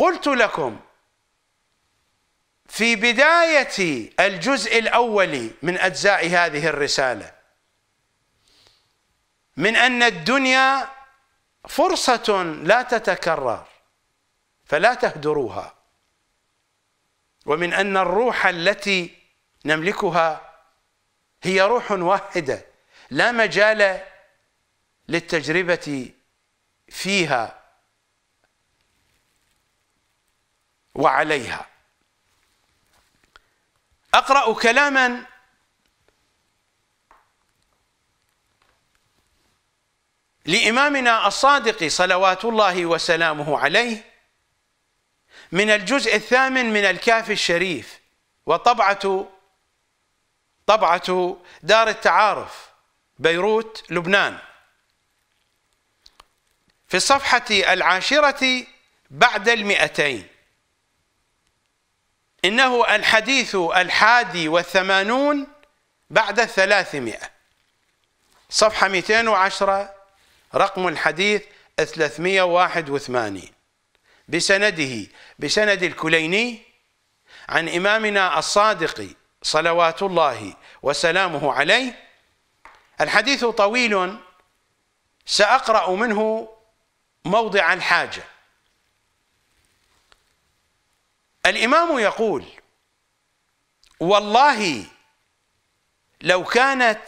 قلت لكم في بداية الجزء الأول من أجزاء هذه الرسالة من أن الدنيا فرصة لا تتكرر فلا تهدروها ومن أن الروح التي نملكها هي روح واحدة لا مجال للتجربة فيها وعليها أقرأ كلاما لإمامنا الصادق صلوات الله وسلامه عليه من الجزء الثامن من الكاف الشريف وطبعة طبعة دار التعارف بيروت لبنان في الصفحة العاشرة بعد المئتين إنه الحديث الحادي والثمانون بعد الثلاثمائة صفحة 210 رقم الحديث 381 بسنده بسند الكليني عن إمامنا الصادق صلوات الله وسلامه عليه الحديث طويل سأقرأ منه موضع الحاجة الإمام يقول والله لو كانت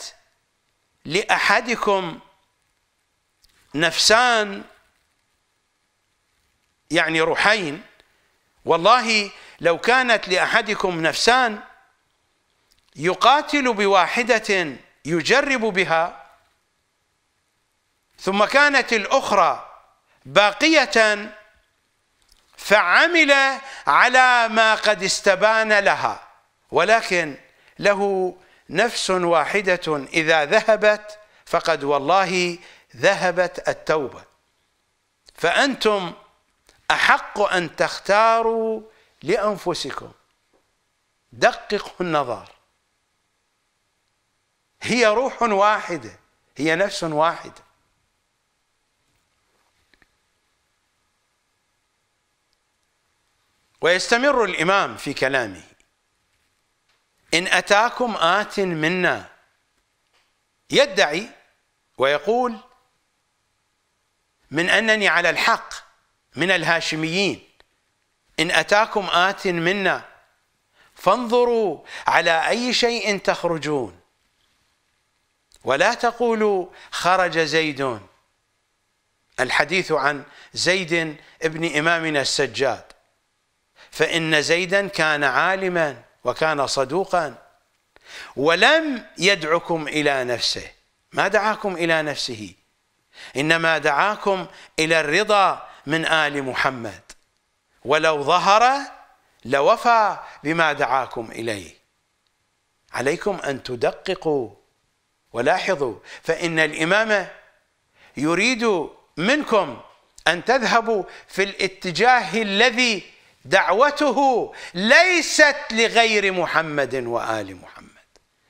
لأحدكم نفسان يعني روحين والله لو كانت لأحدكم نفسان يقاتل بواحدة يجرب بها ثم كانت الأخرى باقية فعمل على ما قد استبان لها ولكن له نفس واحدة إذا ذهبت فقد والله ذهبت التوبة فأنتم أحق أن تختاروا لأنفسكم دققوا النظر هي روح واحدة هي نفس واحده ويستمر الإمام في كلامه إن أتاكم آت منا يدعي ويقول من أنني على الحق من الهاشميين إن أتاكم آت منا فانظروا على أي شيء تخرجون ولا تقولوا خرج زيد الحديث عن زيد ابن إمامنا السجاد فإن زيدا كان عالما وكان صدوقا ولم يدعكم إلى نفسه ما دعاكم إلى نفسه إنما دعاكم إلى الرضا من آل محمد ولو ظهر لوفى بما دعاكم إليه عليكم أن تدققوا ولاحظوا فإن الإمامة يريد منكم أن تذهبوا في الاتجاه الذي دعوته ليست لغير محمد وال محمد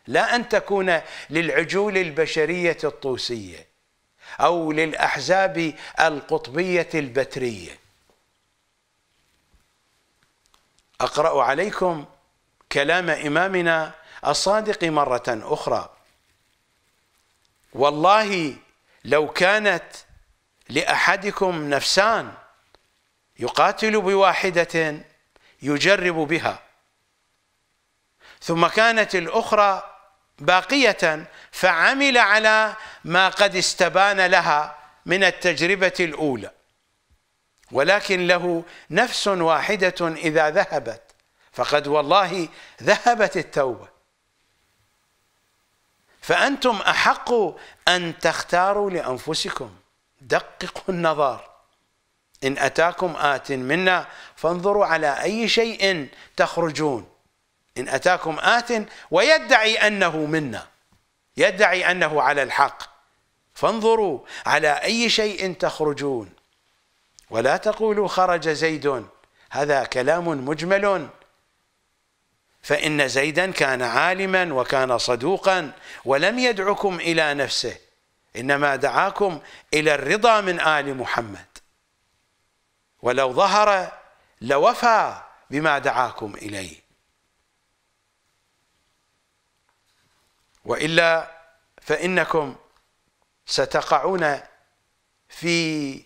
لا ان تكون للعجول البشريه الطوسيه او للاحزاب القطبيه البتريه اقرا عليكم كلام امامنا الصادق مره اخرى والله لو كانت لاحدكم نفسان يقاتل بواحدة يجرب بها ثم كانت الأخرى باقية فعمل على ما قد استبان لها من التجربة الأولى ولكن له نفس واحدة إذا ذهبت فقد والله ذهبت التوبة فأنتم أحق أن تختاروا لأنفسكم دققوا النظر إن أتاكم آت منا فانظروا على أي شيء تخرجون إن أتاكم آت ويدعي أنه منا يدعي أنه على الحق فانظروا على أي شيء تخرجون ولا تقولوا خرج زيد هذا كلام مجمل فإن زيدا كان عالما وكان صدوقا ولم يدعكم إلى نفسه إنما دعاكم إلى الرضا من آل محمد ولو ظهر لوفى بما دعاكم اليه والا فانكم ستقعون في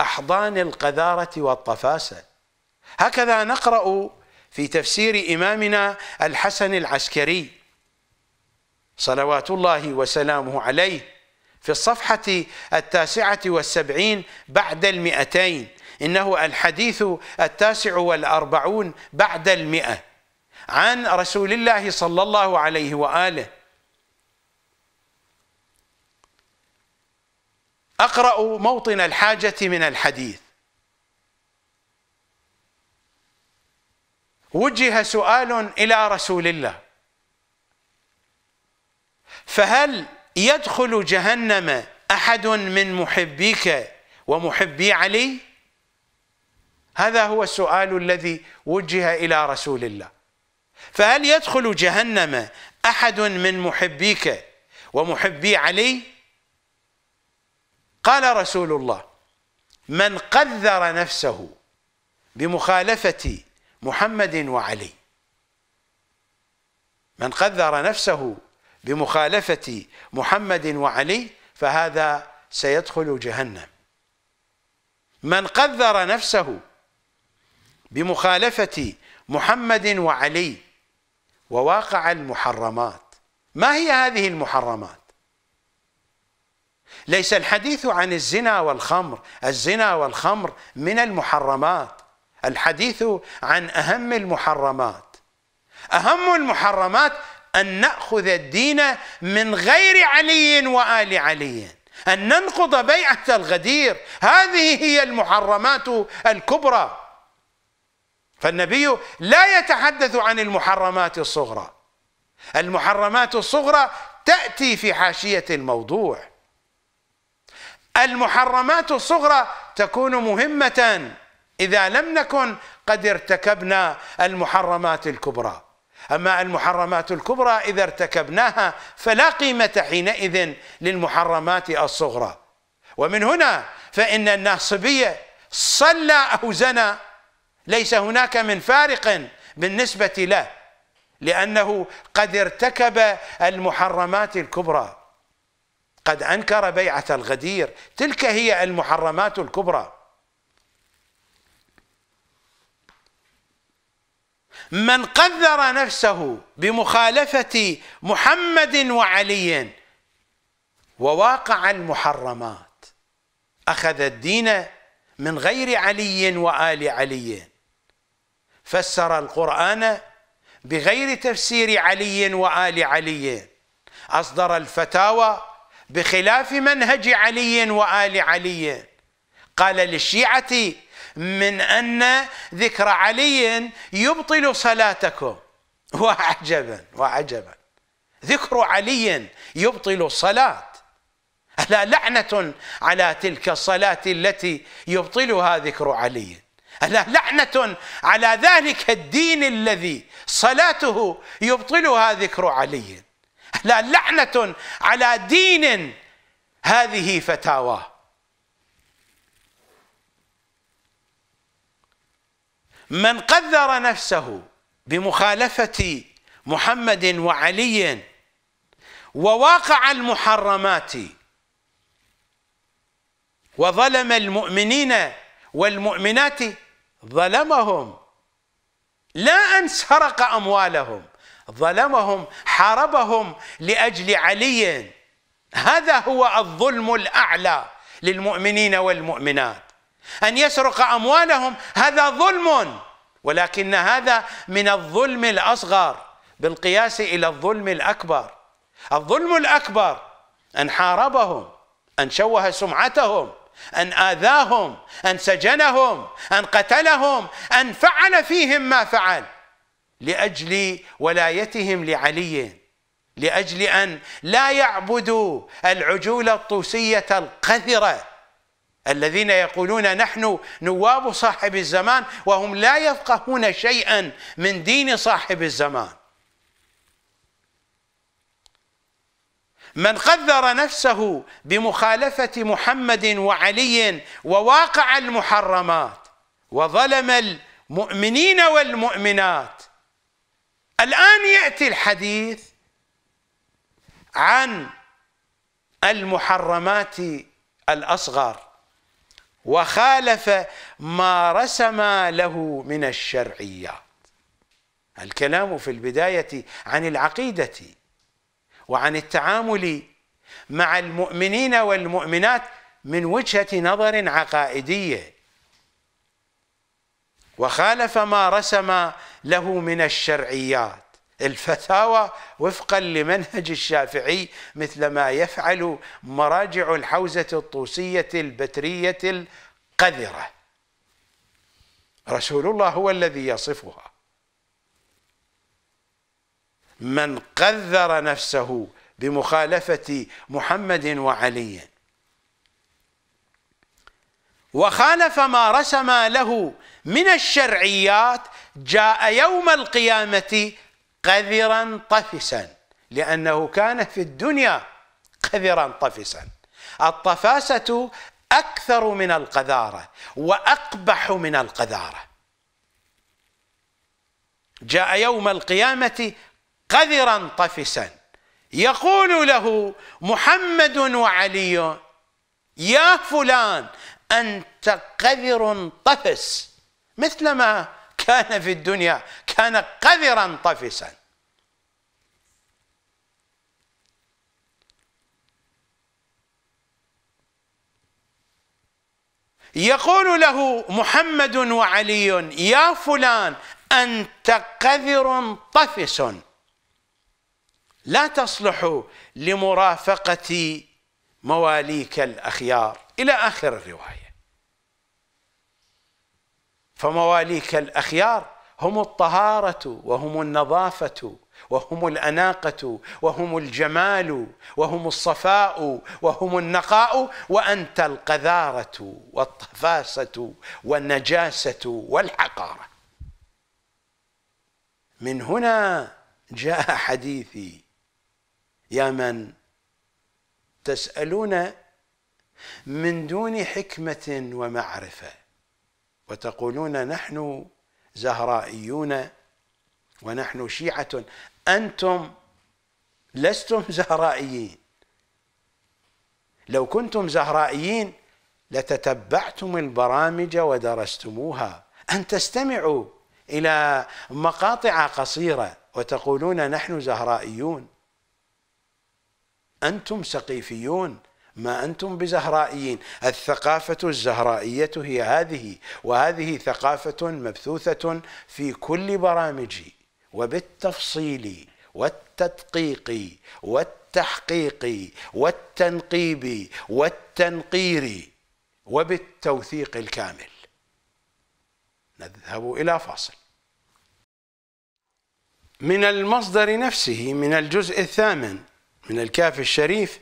احضان القذاره والطفاسه هكذا نقرا في تفسير امامنا الحسن العسكري صلوات الله وسلامه عليه في الصفحه التاسعه والسبعين بعد المئتين إنه الحديث التاسع والأربعون بعد المئة عن رسول الله صلى الله عليه وآله أقرأ موطن الحاجة من الحديث وجه سؤال إلى رسول الله فهل يدخل جهنم أحد من محبيك ومحبي علي؟ هذا هو السؤال الذي وجه إلى رسول الله فهل يدخل جهنم أحد من محبيك ومحبي علي قال رسول الله من قذر نفسه بمخالفة محمد وعلي من قذر نفسه بمخالفة محمد وعلي فهذا سيدخل جهنم من قذر نفسه بمخالفة محمد وعلي وواقع المحرمات ما هي هذه المحرمات ليس الحديث عن الزنا والخمر الزنا والخمر من المحرمات الحديث عن أهم المحرمات أهم المحرمات أن نأخذ الدين من غير علي وآل علي أن ننقض بيعة الغدير هذه هي المحرمات الكبرى فالنبي لا يتحدث عن المحرمات الصغرى المحرمات الصغرى تأتي في حاشية الموضوع المحرمات الصغرى تكون مهمة إذا لم نكن قد ارتكبنا المحرمات الكبرى أما المحرمات الكبرى إذا ارتكبناها فلا قيمة حينئذ للمحرمات الصغرى ومن هنا فإن الناصبية صلى أو زنى ليس هناك من فارق بالنسبة له لأنه قد ارتكب المحرمات الكبرى قد أنكر بيعة الغدير تلك هي المحرمات الكبرى من قذر نفسه بمخالفة محمد وعلي وواقع المحرمات أخذ الدين من غير علي وآل علي فسر القرآن بغير تفسير علي وآل علي أصدر الفتاوى بخلاف منهج علي وآل علي قال للشيعة من أن ذكر علي يبطل صلاتكم وعجبا وعجبا ذكر علي يبطل الصلاة ألا لعنة على تلك الصلاة التي يبطلها ذكر علي ألا لعنة على ذلك الدين الذي صلاته يبطلها ذكر علي ألا لعنة على دين هذه فتاواه من قدر نفسه بمخالفة محمد وعلي وواقع المحرمات وظلم المؤمنين والمؤمنات ظلمهم لا أن سرق أموالهم ظلمهم حاربهم لأجل علي هذا هو الظلم الأعلى للمؤمنين والمؤمنات أن يسرق أموالهم هذا ظلم ولكن هذا من الظلم الأصغر بالقياس إلى الظلم الأكبر الظلم الأكبر أن حاربهم أن شوه سمعتهم أن آذاهم أن سجنهم أن قتلهم أن فعل فيهم ما فعل لأجل ولايتهم لعلي لأجل أن لا يعبدوا العجول الطوسية القذرة الذين يقولون نحن نواب صاحب الزمان وهم لا يفقهون شيئا من دين صاحب الزمان من قدر نفسه بمخالفة محمد وعلي وواقع المحرمات وظلم المؤمنين والمؤمنات الآن يأتي الحديث عن المحرمات الأصغر وخالف ما رسم له من الشرعيات الكلام في البداية عن العقيدة وعن التعامل مع المؤمنين والمؤمنات من وجهة نظر عقائدية وخالف ما رسم له من الشرعيات الفتاوى وفقا لمنهج الشافعي مثل ما يفعل مراجع الحوزة الطوسية البترية القذرة رسول الله هو الذي يصفها من قذر نفسه بمخالفة محمد وعلي وخالف ما رسم له من الشرعيات جاء يوم القيامة قذرا طفسا لأنه كان في الدنيا قذرا طفسا الطفاسة أكثر من القذارة وأقبح من القذارة جاء يوم القيامة قذرا طفسا يقول له محمد وعلي يا فلان أنت قذر طفس مثلما كان في الدنيا كان قذرا طفسا يقول له محمد وعلي يا فلان أنت قذر طفس لا تصلح لمرافقة مواليك الأخيار إلى آخر الرواية فمواليك الأخيار هم الطهارة وهم النظافة وهم الأناقة وهم الجمال وهم الصفاء وهم النقاء وأنت القذارة والطفاسة والنجاسة والحقارة من هنا جاء حديثي يا من تسألون من دون حكمة ومعرفة وتقولون نحن زهرائيون ونحن شيعة أنتم لستم زهرائيين لو كنتم زهرائيين لتتبعتم البرامج ودرستموها أن تستمعوا إلى مقاطع قصيرة وتقولون نحن زهرائيون أنتم سقيفيون ما أنتم بزهرائيين الثقافة الزهرائية هي هذه وهذه ثقافة مبثوثة في كل برامجي وبالتفصيل والتدقيق والتحقيق والتنقيب والتنقير وبالتوثيق الكامل نذهب إلى فاصل من المصدر نفسه من الجزء الثامن من الكاف الشريف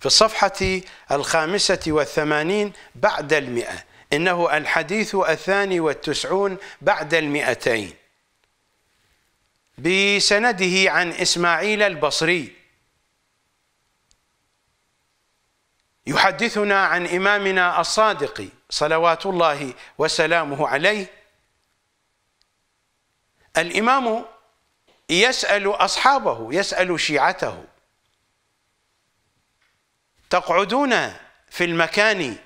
في الصفحة الخامسة والثمانين بعد المئة إنه الحديث الثاني والتسعون بعد المئتين بسنده عن إسماعيل البصري يحدثنا عن إمامنا الصادق صلوات الله وسلامه عليه الإمام يسأل أصحابه يسأل شيعته تقعدون في المكان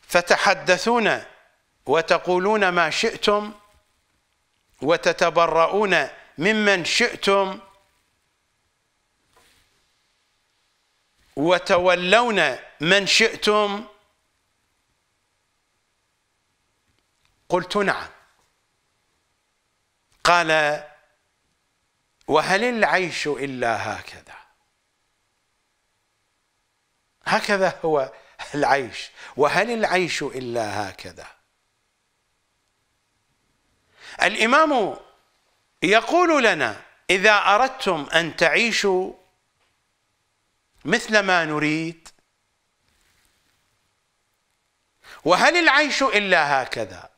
فتحدثون وتقولون ما شئتم وتتبرؤون ممن شئتم وتولون من شئتم قلت نعم قال وهل العيش إلا هكذا هكذا هو العيش وهل العيش إلا هكذا الإمام يقول لنا إذا أردتم أن تعيشوا مثل ما نريد وهل العيش إلا هكذا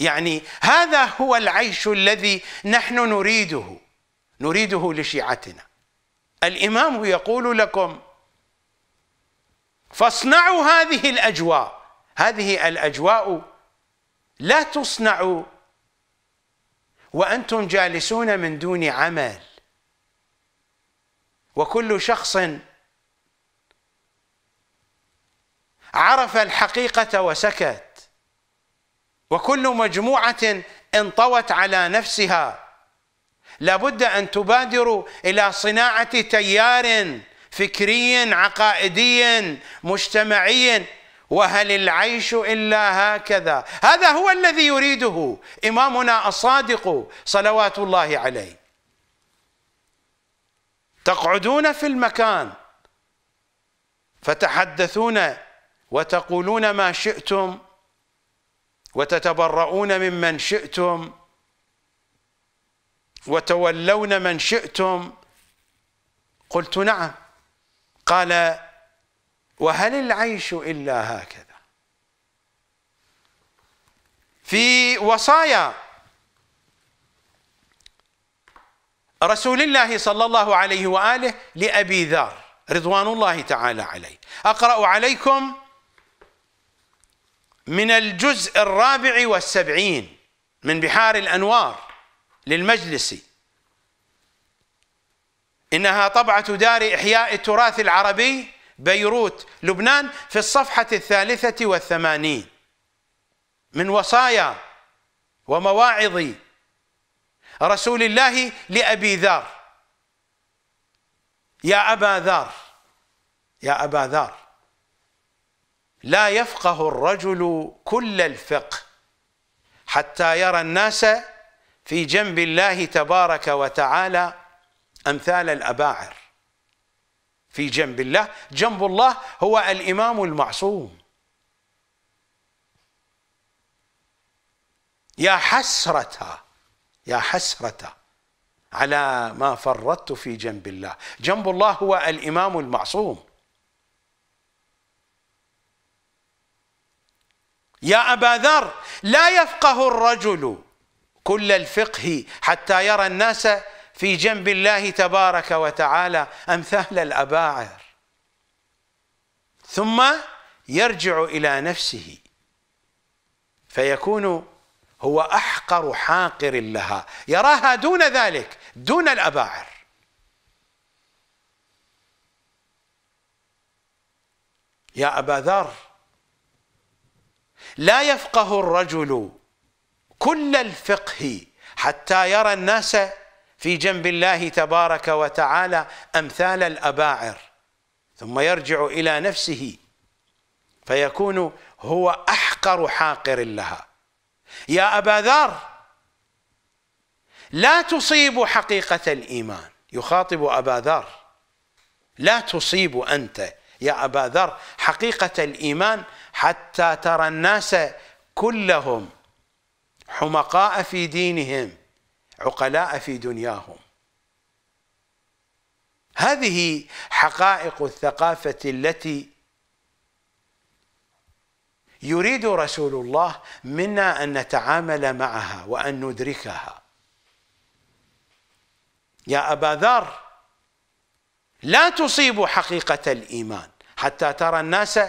يعني هذا هو العيش الذي نحن نريده نريده لشيعتنا الامام يقول لكم فاصنعوا هذه الاجواء هذه الاجواء لا تصنع وانتم جالسون من دون عمل وكل شخص عرف الحقيقه وسكت وكل مجموعة انطوت على نفسها لابد أن تبادروا إلى صناعة تيار فكري عقائدي مجتمعي وهل العيش إلا هكذا هذا هو الذي يريده إمامنا الصادق صلوات الله عليه تقعدون في المكان فتحدثون وتقولون ما شئتم وتتبرؤون ممن شئتم وتولون من شئتم قلت نعم قال وهل العيش إلا هكذا في وصايا رسول الله صلى الله عليه وآله لأبي ذر رضوان الله تعالى عليه أقرأ عليكم من الجزء الرابع والسبعين من بحار الأنوار للمجلس إنها طبعة دار إحياء التراث العربي بيروت لبنان في الصفحة الثالثة والثمانين من وصايا ومواعظ رسول الله لأبي ذر يا أبا ذر يا أبا ذر لا يفقه الرجل كل الفقه حتى يرى الناس في جنب الله تبارك وتعالى أمثال الأباعر في جنب الله جنب الله هو الإمام المعصوم يا حسرة يا حسرة على ما فرطت في جنب الله جنب الله هو الإمام المعصوم يا أبا ذر لا يفقه الرجل كل الفقه حتى يرى الناس في جنب الله تبارك وتعالى أمثال الأباعر ثم يرجع إلى نفسه فيكون هو أحقر حاقر لها يراها دون ذلك دون الأباعر يا أبا ذر لا يفقه الرجل كل الفقه حتى يرى الناس في جنب الله تبارك وتعالى امثال الاباعر ثم يرجع الى نفسه فيكون هو احقر حاقر لها يا ابا ذر لا تصيب حقيقه الايمان يخاطب ابا ذر لا تصيب انت يا ابا ذر حقيقه الايمان حتى ترى الناس كلهم حمقاء في دينهم عقلاء في دنياهم هذه حقائق الثقافة التي يريد رسول الله منا أن نتعامل معها وأن ندركها يا أبا ذر لا تصيب حقيقة الإيمان حتى ترى الناس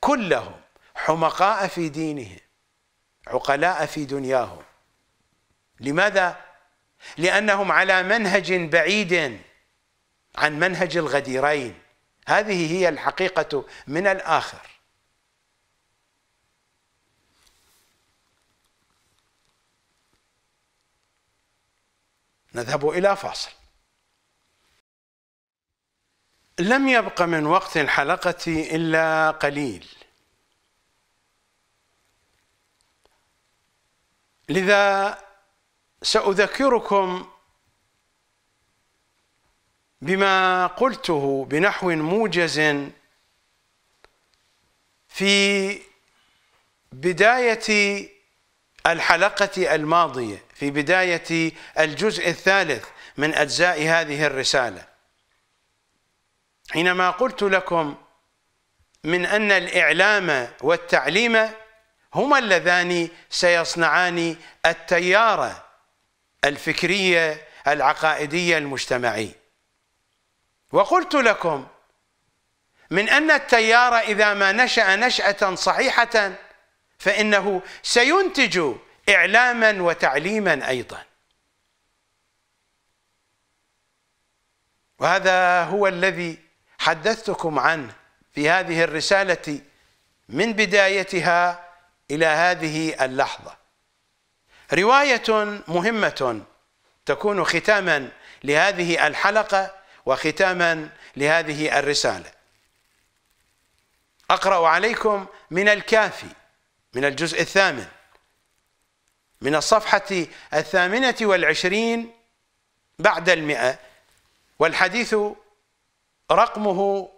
كلهم حمقاء في دينهم عقلاء في دنياهم لماذا؟ لأنهم على منهج بعيد عن منهج الغديرين هذه هي الحقيقة من الآخر نذهب إلى فاصل لم يبق من وقت الحلقة إلا قليل لذا سأذكركم بما قلته بنحو موجز في بداية الحلقة الماضية في بداية الجزء الثالث من أجزاء هذه الرسالة حينما قلت لكم من أن الإعلام والتعليم هما اللذان سيصنعان التيار الفكرية العقائدية المجتمعي وقلت لكم من أن التيار إذا ما نشأ نشأة صحيحة فإنه سينتج إعلاما وتعليما أيضا وهذا هو الذي حدثتكم عنه في هذه الرسالة من بدايتها إلى هذه اللحظة رواية مهمة تكون ختاما لهذه الحلقة وختاما لهذه الرسالة أقرأ عليكم من الكافي من الجزء الثامن من الصفحة الثامنة والعشرين بعد المئة والحديث رقمه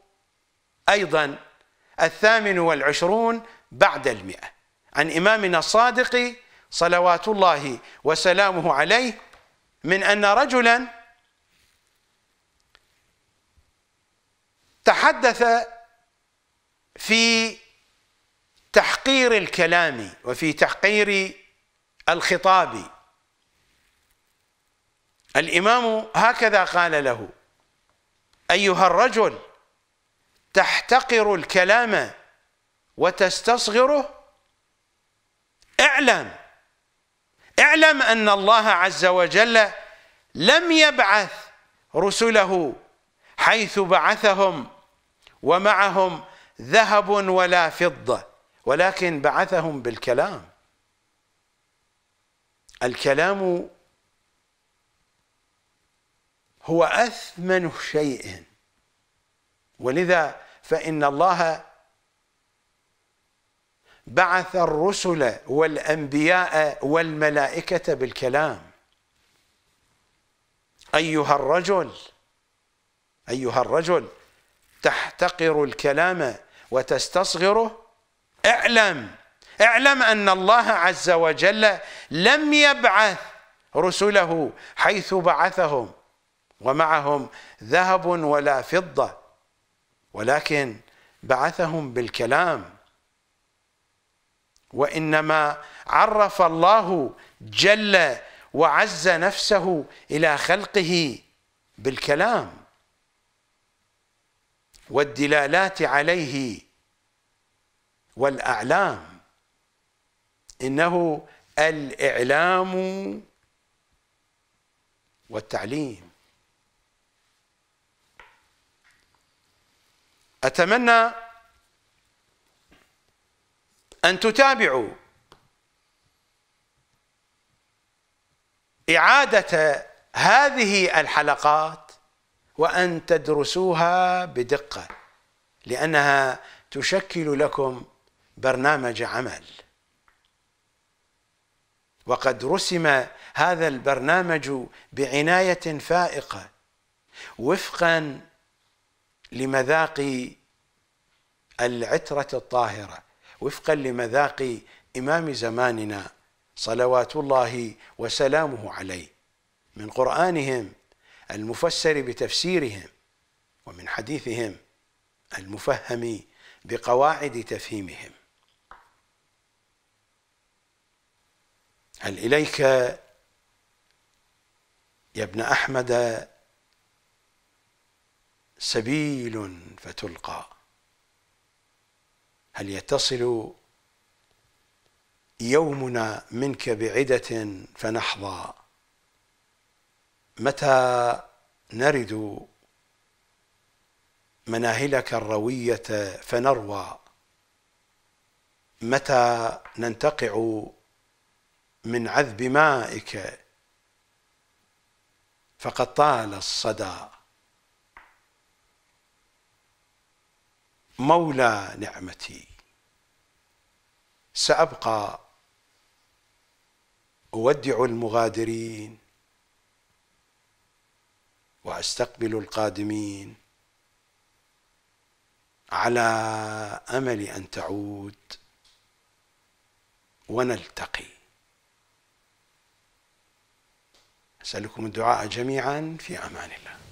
أيضا الثامن والعشرون بعد المئة عن إمامنا الصادق صلوات الله وسلامه عليه من أن رجلا تحدث في تحقير الكلام وفي تحقير الخطاب الإمام هكذا قال له أيها الرجل تحتقر الكلام وتستصغره اعلم اعلم أن الله عز وجل لم يبعث رسله حيث بعثهم ومعهم ذهب ولا فضة ولكن بعثهم بالكلام الكلام هو أثمن شيء ولذا فإن الله بعث الرسل والأنبياء والملائكة بالكلام أيها الرجل أيها الرجل تحتقر الكلام وتستصغره اعلم اعلم أن الله عز وجل لم يبعث رسله حيث بعثهم ومعهم ذهب ولا فضة ولكن بعثهم بالكلام وانما عرف الله جل وعز نفسه الى خلقه بالكلام والدلالات عليه والاعلام انه الاعلام والتعليم اتمنى أن تتابعوا إعادة هذه الحلقات وأن تدرسوها بدقة لأنها تشكل لكم برنامج عمل وقد رسم هذا البرنامج بعناية فائقة وفقا لمذاق العترة الطاهرة وفقا لمذاق إمام زماننا صلوات الله وسلامه عليه من قرآنهم المفسر بتفسيرهم ومن حديثهم المفهم بقواعد تفهيمهم هل إليك يا ابن أحمد سبيل فتلقى هل يتصل يومنا منك بعدة فنحظى متى نرد مناهلك الروية فنروى متى ننتقع من عذب مائك فقد طال الصدى مولى نعمتي سأبقى أودع المغادرين وأستقبل القادمين على أمل أن تعود ونلتقي أسألكم الدعاء جميعا في أمان الله